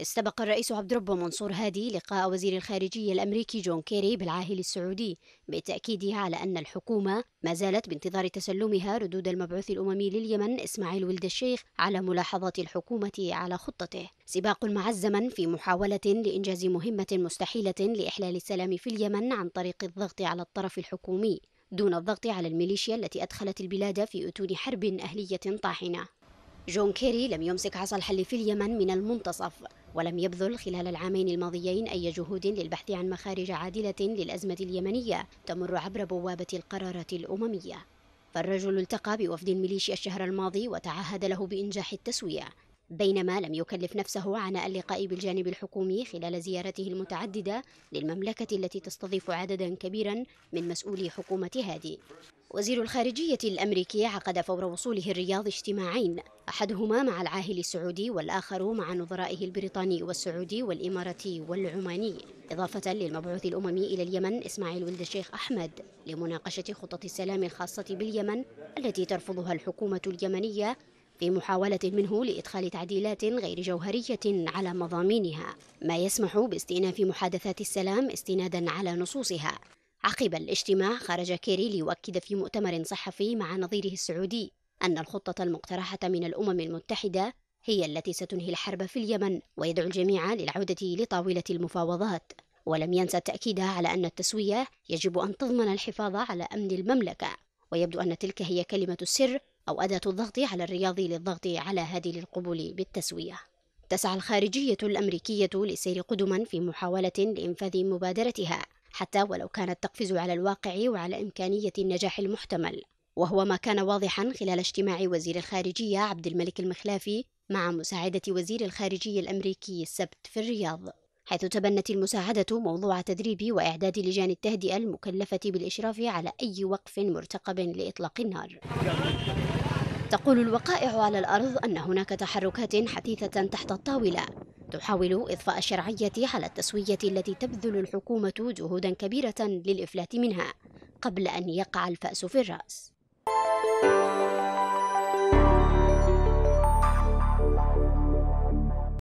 استبق الرئيس عبد ربه منصور هادي لقاء وزير الخارجية الأمريكي جون كيري بالعاهل السعودي بتأكيده على أن الحكومة ما زالت بانتظار تسلمها ردود المبعوث الأممي لليمن إسماعيل ولد الشيخ على ملاحظات الحكومة على خطته سباق مع الزمن في محاولة لإنجاز مهمة مستحيلة لإحلال السلام في اليمن عن طريق الضغط على الطرف الحكومي دون الضغط على الميليشيا التي أدخلت البلاد في أتون حرب أهلية طاحنة جون كيري لم يمسك عصا الحل في اليمن من المنتصف ولم يبذل خلال العامين الماضيين أي جهود للبحث عن مخارج عادلة للأزمة اليمنية تمر عبر بوابة القرارات الأممية فالرجل التقى بوفد الميليشيا الشهر الماضي وتعهد له بإنجاح التسوية بينما لم يكلف نفسه عناء اللقاء بالجانب الحكومي خلال زيارته المتعددة للمملكة التي تستضيف عددا كبيرا من مسؤولي حكومة هادي وزير الخارجية الأمريكي عقد فور وصوله الرياض اجتماعين أحدهما مع العاهل السعودي والآخر مع نظرائه البريطاني والسعودي والإماراتي والعماني إضافة للمبعوث الأممي إلى اليمن إسماعيل ولد الشيخ أحمد لمناقشة خطط السلام الخاصة باليمن التي ترفضها الحكومة اليمنية في محاولة منه لإدخال تعديلات غير جوهرية على مضامينها ما يسمح باستئناف محادثات السلام استنادا على نصوصها عقب الاجتماع خرج كيري ليؤكد في مؤتمر صحفي مع نظيره السعودي أن الخطة المقترحة من الأمم المتحدة هي التي ستنهي الحرب في اليمن ويدعو الجميع للعودة لطاولة المفاوضات ولم ينسى تأكيدها على أن التسوية يجب أن تضمن الحفاظ على أمن المملكة ويبدو أن تلك هي كلمة السر أو أداة الضغط على الرياض للضغط على هذه القبول بالتسوية تسعى الخارجية الأمريكية لسير قدما في محاولة لإنفاذ مبادرتها حتى ولو كانت تقفز على الواقع وعلى إمكانية النجاح المحتمل وهو ما كان واضحا خلال اجتماع وزير الخارجية عبد الملك المخلافي مع مساعدة وزير الخارجية الأمريكي السبت في الرياض حيث تبنت المساعدة موضوع تدريب وإعداد لجان التهدئة المكلفة بالإشراف على أي وقف مرتقب لإطلاق النار تقول الوقائع على الأرض أن هناك تحركات حثيثة تحت الطاولة تحاول إضفاء الشرعية على التسوية التي تبذل الحكومة جهودا كبيرة للإفلات منها قبل أن يقع الفأس في الرأس.